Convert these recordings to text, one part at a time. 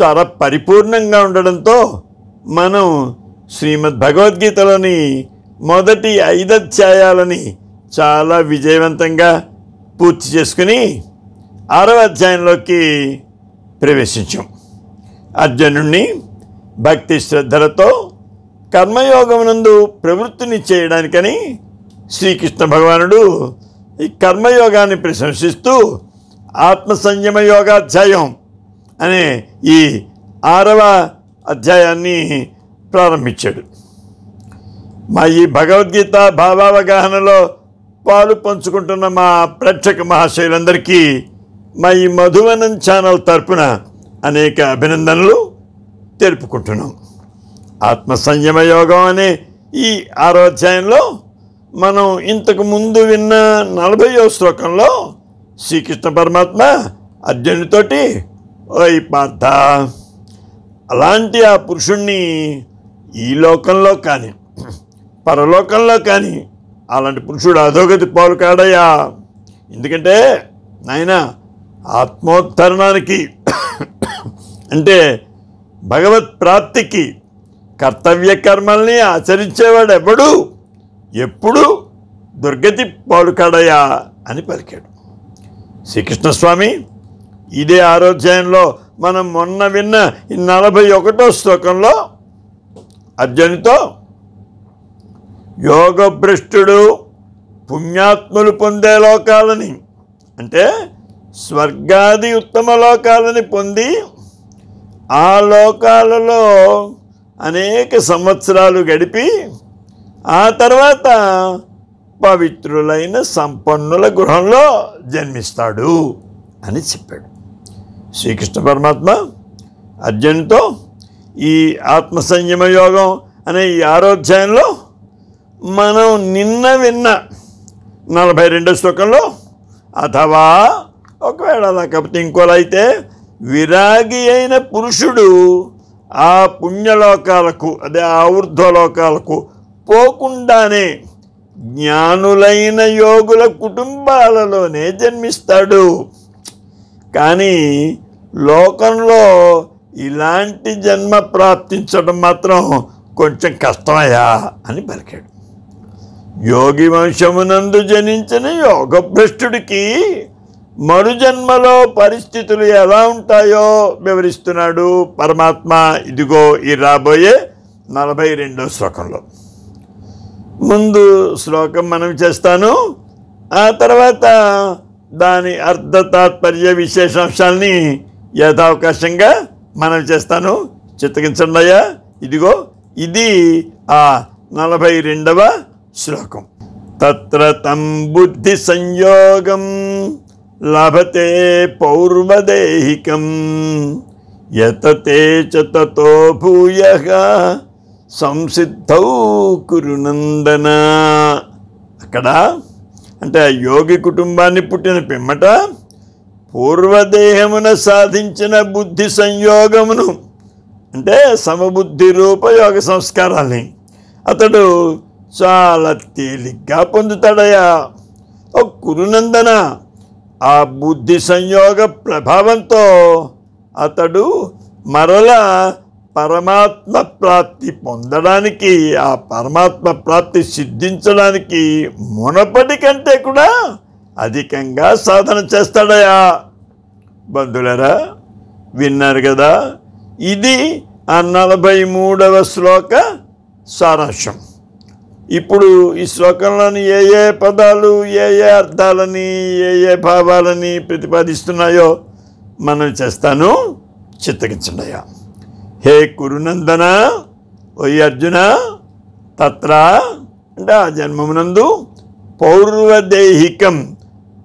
చాలా పరిపూర్ణంగా ఉండడంతో మనం శ్రీమద్ భగవద్గీతలోని మొదటి అధ్యాయాలని చాలా విజయవంతంగా పూర్తి చేసుకుని ఆరవ అధ్యాయంలోకి ప్రవేశించాం అర్జునుణ్ణి భక్తి శ్రద్ధలతో కర్మయోగమునందు ప్రవృత్తిని చేయడానికని శ్రీకృష్ణ భగవానుడు ఈ కర్మయోగాన్ని ప్రశంసిస్తూ ఆత్మ సంయమ యోగాధ్యాయం అనే ఈ ఆరవ అధ్యాయాన్ని ప్రారంభించాడు మా ఈ భగవద్గీత భావావగాహనలో పాలు పంచుకుంటున్న మా ప్రేక్షక మహాశయులందరికీ మా ఈ మధువనం ఛానల్ తరపున అనేక అభినందనలు తెలుపుకుంటున్నాం ఆత్మ సంయమ యోగం అనే ఈ ఆరోధ్యాయంలో అధ్యాయంలో మనం ఇంతకు ముందు విన్న నలభైవ శ్లోకంలో శ్రీకృష్ణ పరమాత్మ అర్జునుడితోటి ఓయ్ పార్థ అలాంటి ఆ పురుషుణ్ణి ఈ లోకంలో కానీ పరలోకంలో కానీ అలాంటి పురుషుడు అధోగతి పాలు కాడయ్యా ఎందుకంటే నాయన ఆత్మోత్తరణానికి అంటే భగవత్ ప్రాప్తికి కర్తవ్య కర్మల్ని ఆచరించేవాడు ఎవడు ఎప్పుడు దుర్గతి పాలు కాడయ్యా అని పలికాడు శ్రీకృష్ణస్వామి ఇదే ఆరోధ్యాయంలో మనం మొన్న విన్న నలభై ఒకటో శ్లోకంలో అర్జునితో యోగభ్రష్టుడు పుణ్యాత్ములు పొందే లోకాలని అంటే స్వర్గాది ఉత్తమ లోకాలని పొంది ఆ లోకాలలో అనేక సంవత్సరాలు గడిపి ఆ తర్వాత పవిత్రులైన సంపన్నుల గృహంలో జన్మిస్తాడు అని చెప్పాడు శ్రీకృష్ణ పరమాత్మ అర్జునుతో ఈ ఆత్మ సంయమ యోగం అనే ఈ ఆరోధ్యాయంలో మనం నిన్న విన్న నలభై రెండో శ్లోకంలో అథవా ఒకవేళ అలా కాకపోతే ఇంకోలా అయితే విరాగి అయిన పురుషుడు ఆ పుణ్యలోకాలకు అదే ఆ ఊర్ధ్వలోకాలకు పోకుండానే జ్ఞానులైన యోగుల కుటుంబాలలోనే జన్మిస్తాడు కానీ లోకంలో ఇలాంటి జన్మ ప్రాప్తించడం మాత్రం కొంచెం కష్టమయ్యా అని పలికాడు యోగి వంశమునందు జనించిన యోగభ్రష్టుడికి మరు జన్మలో పరిస్థితులు ఎలా ఉంటాయో వివరిస్తున్నాడు పరమాత్మ ఇదిగో ఈ రాబోయే నలభై రెండో శ్లోకంలో ముందు శ్లోకం మనం చేస్తాను ఆ తర్వాత దాని అర్థ తాత్పర్య విశేషాంశాలని యథావకాశంగా మనం చేస్తాను చిత్తగించండి అయ్యా ఇదిగో ఇది ఆ నలభై రెండవ శ్లోకం తత్ర తం బుద్ధి సంయోగం లభతే పౌర్వదేహికం యతతే చతతో భూయ సంసిద్ధౌ కురునందన అక్కడ అంటే ఆ యోగి కుటుంబాన్ని పుట్టిన పిమ్మట పూర్వదేహమున సాధించిన బుద్ధి సంయోగమును అంటే సమబుద్ధి రూప యోగ సంస్కారాన్ని అతడు చాలా తేలిగ్గా పొందుతాడయా ఓ కురునందన ఆ బుద్ధి సంయోగ ప్రభావంతో అతడు మరలా పరమాత్మ ప్రాప్తి పొందడానికి ఆ పరమాత్మ ప్రాప్తి సిద్ధించడానికి మునపటి కంటే కూడా అధికంగా సాధన చేస్తాడయా బంధులరా విన్నారు కదా ఇది ఆ నలభై మూడవ శ్లోక సారాంశం ఇప్పుడు ఈ శ్లోకంలోని ఏ ఏ పదాలు ఏ ఏ అర్థాలని ఏ ఏ భావాలని ప్రతిపాదిస్తున్నాయో మనం చేస్తాను చిత్తగించండియా హే కురునందన ఓ అర్జున తత్ర అంటే ఆ జన్మమునందు పౌర్వదేహికం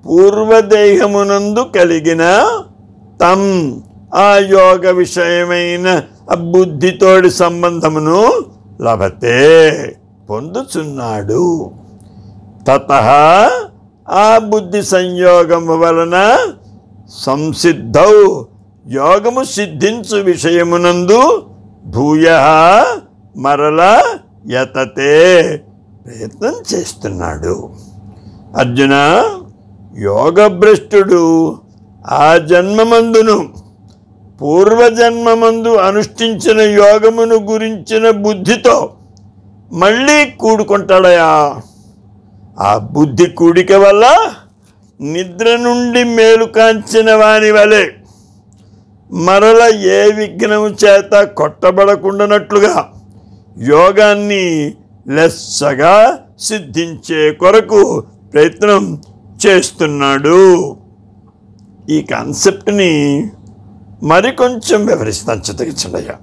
పూర్వదేహమునందు కలిగిన తం ఆ యోగ విషయమైన బుద్ధితోడి సంబంధమును లభతే పొందుచున్నాడు తత ఆ బుద్ధి సంయోగము వలన సంసిద్ధౌ యోగము సిద్ధించు విషయమునందు భూయ మరల యతతే ప్రయత్నం చేస్తున్నాడు అర్జున యోగభ్రష్టుడు ఆ జన్మమందును పూర్వజన్మమందు అనుష్ఠించిన యోగమును గురించిన బుద్ధితో మళ్ళీ కూడుకుంటాడయా ఆ బుద్ధి కూడిక వల్ల నిద్ర నుండి కాంచిన వాని వలె మరల ఏ విఘ్నము చేత కొట్టబడకుండానట్లుగా యోగాన్ని లెస్సగా సిద్ధించే కొరకు ప్రయత్నం చేస్తున్నాడు ఈ కాన్సెప్ట్ని మరికొంచెం వివరిస్తాను చితగించండియ్యా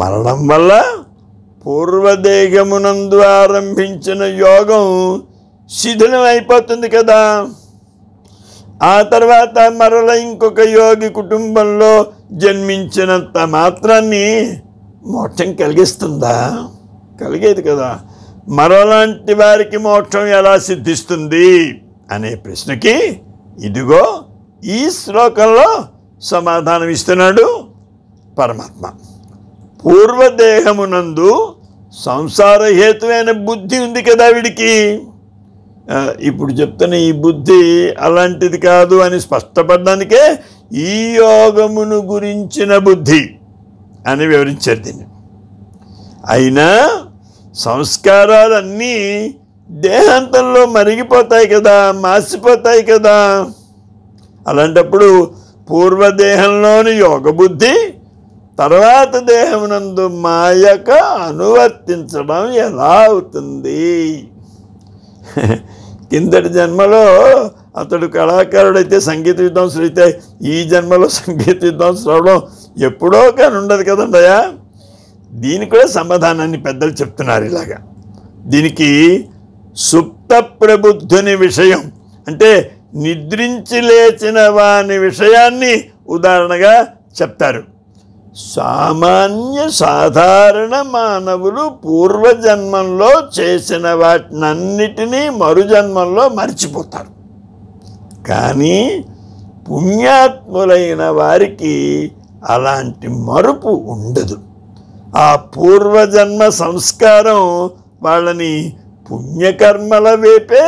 మరణం వల్ల పూర్వదేగమునందు ఆరంభించిన యోగం శిథిలం అయిపోతుంది కదా ఆ తర్వాత మరల ఇంకొక యోగి కుటుంబంలో జన్మించినంత మాత్రాన్ని మోక్షం కలిగిస్తుందా కలిగేది కదా మరోలాంటి వారికి మోక్షం ఎలా సిద్ధిస్తుంది అనే ప్రశ్నకి ఇదిగో ఈ శ్లోకంలో సమాధానం ఇస్తున్నాడు పరమాత్మ పూర్వదేహమునందు సంసార హేతువైన బుద్ధి ఉంది కదా వీడికి ఇప్పుడు చెప్తున్న ఈ బుద్ధి అలాంటిది కాదు అని స్పష్టపడడానికే ఈ యోగమును గురించిన బుద్ధి అని వివరించారు దీన్ని అయినా సంస్కారాలన్నీ దేహాంతంలో మరిగిపోతాయి కదా మాసిపోతాయి కదా అలాంటప్పుడు పూర్వదేహంలోని యోగ బుద్ధి తర్వాత దేహమునందు మాయక అనువర్తించడం ఎలా అవుతుంది కిందటి జన్మలో అతడు కళాకారుడైతే సంగీత విద్వాంసుడు అయితే ఈ జన్మలో సంగీత విద్వాంసులు అవడం ఎప్పుడో కానీ ఉండదు కదండయా దీనికి కూడా సమాధానాన్ని పెద్దలు చెప్తున్నారు ఇలాగా దీనికి సుప్త ప్రబుద్ధుని విషయం అంటే నిద్రించి లేచిన వాని విషయాన్ని ఉదాహరణగా చెప్తారు సామాన్య సాధారణ మానవులు పూర్వజన్మంలో చేసిన వాటినన్నిటినీ మరుజన్మంలో మర్చిపోతారు కానీ పుణ్యాత్ములైన వారికి అలాంటి మరుపు ఉండదు ఆ పూర్వజన్మ సంస్కారం వాళ్ళని పుణ్యకర్మల వైపే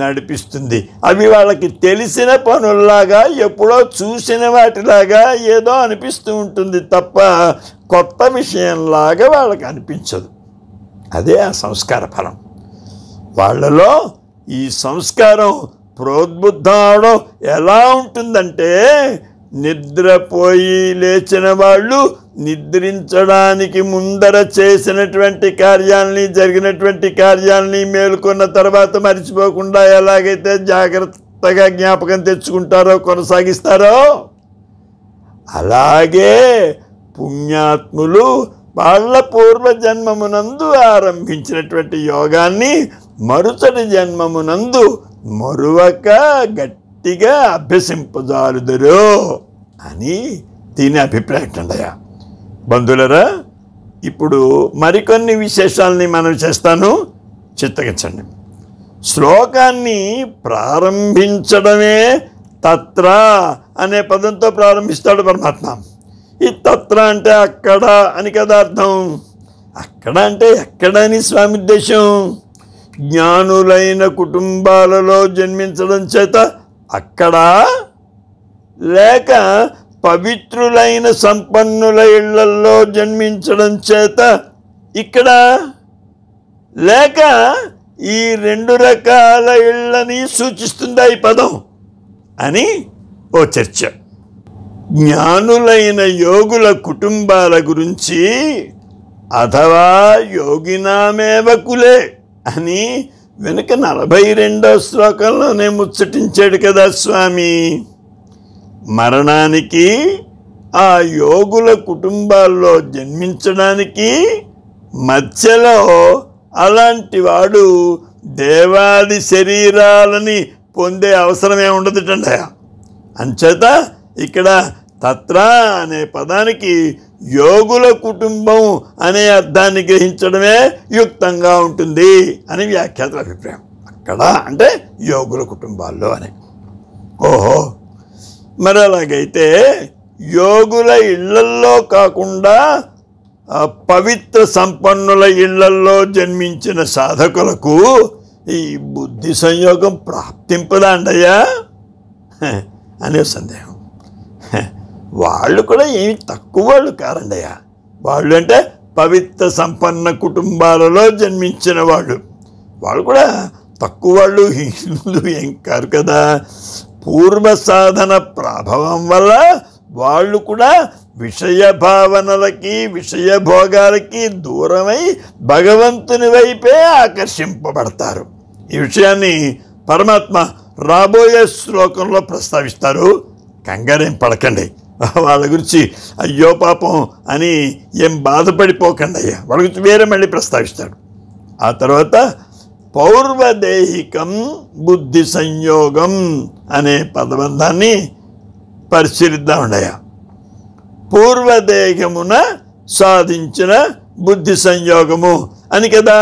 నడిపిస్తుంది అవి వాళ్ళకి తెలిసిన పనుల్లాగా ఎప్పుడో చూసిన వాటిలాగా ఏదో అనిపిస్తూ ఉంటుంది తప్ప కొత్త విషయంలాగా వాళ్ళకి అనిపించదు అదే ఆ సంస్కార ఫలం వాళ్ళలో ఈ సంస్కారం ప్రోద్బుద్ధం అవడం ఎలా ఉంటుందంటే నిద్రపోయి లేచిన వాళ్ళు నిద్రించడానికి ముందర చేసినటువంటి కార్యాలని జరిగినటువంటి కార్యాలని మేలుకున్న తర్వాత మర్చిపోకుండా ఎలాగైతే జాగ్రత్తగా జ్ఞాపకం తెచ్చుకుంటారో కొనసాగిస్తారో అలాగే పుణ్యాత్ములు వాళ్ళ పూర్వజన్మమునందు ఆరంభించినటువంటి యోగాన్ని మరుసటి జన్మమునందు మరువక గట్టిగా అభ్యసింపజారుదరు అని దీని అభిప్రాయం ఉండయా బంధువులరా ఇప్పుడు మరికొన్ని విశేషాలని మనం చేస్తాను చిత్తగించండి శ్లోకాన్ని ప్రారంభించడమే తత్ర అనే పదంతో ప్రారంభిస్తాడు పరమాత్మ ఈ తత్ర అంటే అక్కడ అని కదా అర్థం అక్కడ అంటే ఎక్కడని స్వామి ఉద్దేశం జ్ఞానులైన కుటుంబాలలో జన్మించడం చేత అక్కడ లేక పవిత్రులైన సంపన్నుల ఇళ్లలో జన్మించడం చేత ఇక్కడ లేక ఈ రెండు రకాల ఇళ్ళని సూచిస్తుందా ఈ పదం అని ఓ చర్చ జ్ఞానులైన యోగుల కుటుంబాల గురించి అథవా యోగినామేవ కులే అని వెనుక నలభై రెండో శ్లోకంలోనే ముచ్చటించాడు కదా స్వామి మరణానికి ఆ యోగుల కుటుంబాల్లో జన్మించడానికి మధ్యలో అలాంటి వాడు దేవాది శరీరాలని పొందే అవసరమే అండి అంచేత ఇక్కడ తత్ర అనే పదానికి యోగుల కుటుంబం అనే అర్థాన్ని గ్రహించడమే యుక్తంగా ఉంటుంది అని వ్యాఖ్యాతల అభిప్రాయం అక్కడ అంటే యోగుల కుటుంబాల్లో అని ఓహో మరి అలాగైతే యోగుల ఇళ్లల్లో కాకుండా పవిత్ర సంపన్నుల ఇళ్లల్లో జన్మించిన సాధకులకు ఈ బుద్ధి సంయోగం ప్రాప్తింపదా అండయ్యా అనే సందేహం వాళ్ళు కూడా ఏమి తక్కువ వాళ్ళు కారండయ్యా వాళ్ళు అంటే పవిత్ర సంపన్న కుటుంబాలలో జన్మించిన వాళ్ళు వాళ్ళు కూడా తక్కువ వాళ్ళు హిందువులు ఏం కారు కదా పూర్వ సాధన ప్రభావం వల్ల వాళ్ళు కూడా విషయ భావనలకి విషయ భోగాలకి దూరమై భగవంతుని వైపే ఆకర్షింపబడతారు ఈ విషయాన్ని పరమాత్మ రాబోయే శ్లోకంలో ప్రస్తావిస్తారు కంగారేం పడకండి వాళ్ళ గురించి అయ్యో పాపం అని ఏం బాధపడిపోకండి అయ్యా వాళ్ళ గురించి వేరే మళ్ళీ ప్రస్తావిస్తాడు ఆ తర్వాత పౌర్వదేహికం బుద్ధి సంయోగం అనే పదబంధాన్ని పరిశీలిద్దామండయ పూర్వదేహమున సాధించిన బుద్ధి సంయోగము అని కదా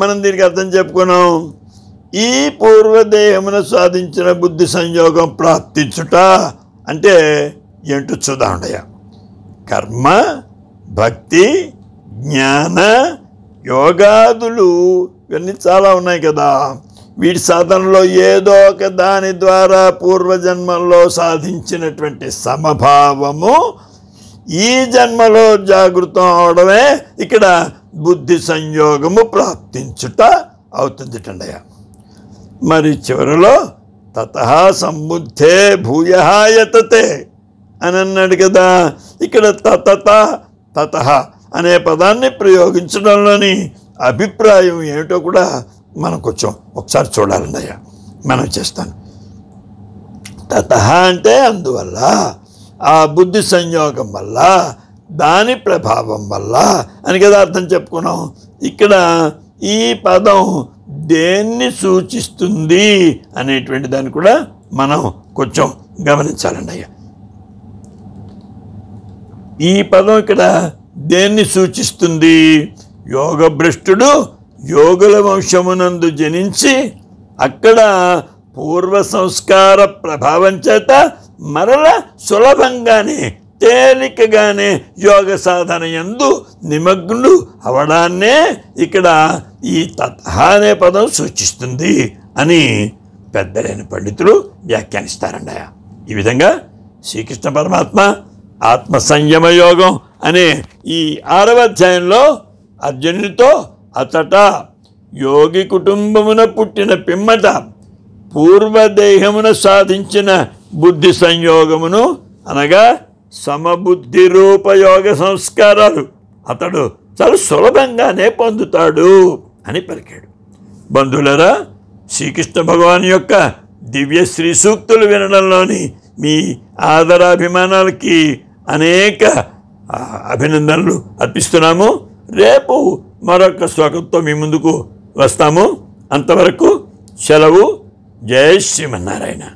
మనం దీనికి అర్థం చెప్పుకున్నాం ఈ పూర్వదేహమున సాధించిన బుద్ధి సంయోగం ప్రాప్తించుట అంటే ఏంటో చూద్దామండయ కర్మ భక్తి జ్ఞాన యోగాదులు ఇవన్నీ చాలా ఉన్నాయి కదా వీటి సాధనలో ఏదో ఒక దాని ద్వారా పూర్వజన్మల్లో సాధించినటువంటి సమభావము ఈ జన్మలో జాగృతం అవడమే ఇక్కడ బుద్ధి సంయోగము ప్రాప్తించుట అవుతుందిటండయ మరి చివరిలో తత సంబుద్ధే భూయహాయతతే అని అన్నాడు కదా ఇక్కడ తతత తత అనే పదాన్ని ప్రయోగించడంలోని అభిప్రాయం ఏమిటో కూడా మనం కొంచెం ఒకసారి చూడాలండి అయ్యా మనం చేస్తాను తత అంటే అందువల్ల ఆ బుద్ధి సంయోగం వల్ల దాని ప్రభావం వల్ల అని కదా అర్థం చెప్పుకున్నాం ఇక్కడ ఈ పదం దేన్ని సూచిస్తుంది అనేటువంటి దాన్ని కూడా మనం కొంచెం గమనించాలండి అయ్యా ఈ పదం ఇక్కడ దేన్ని సూచిస్తుంది యోగభ్రష్టుడు యోగుల వంశమునందు జనించి అక్కడ పూర్వ సంస్కార ప్రభావం చేత మరల సులభంగానే తేలికగానే యోగ సాధన ఎందు నిమగ్నుడు అవడాన్నే ఇక్కడ ఈ తథ అనే పదం సూచిస్తుంది అని పెద్దలైన పండితులు వ్యాఖ్యానిస్తారండి ఈ విధంగా శ్రీకృష్ణ పరమాత్మ ఆత్మ సంయమ యోగం అనే ఈ ఆరవ అధ్యాయంలో అర్జునుడితో అతట యోగి కుటుంబమున పుట్టిన పిమ్మట పూర్వదేహమున సాధించిన బుద్ధి సంయోగమును అనగా సమబుద్ధి రూపయోగ సంస్కారాలు అతడు చాలా సులభంగానే పొందుతాడు అని పలికాడు బంధువులరా శ్రీకృష్ణ భగవాన్ యొక్క దివ్య శ్రీ సూక్తులు వినడంలోని మీ ఆదరాభిమానాలకి అనేక అభినందనలు అర్పిస్తున్నాము రేపు మరొక స్వాగతంతో మీ ముందుకు వస్తాము అంతవరకు సెలవు జయ శ్రీమన్నారాయణ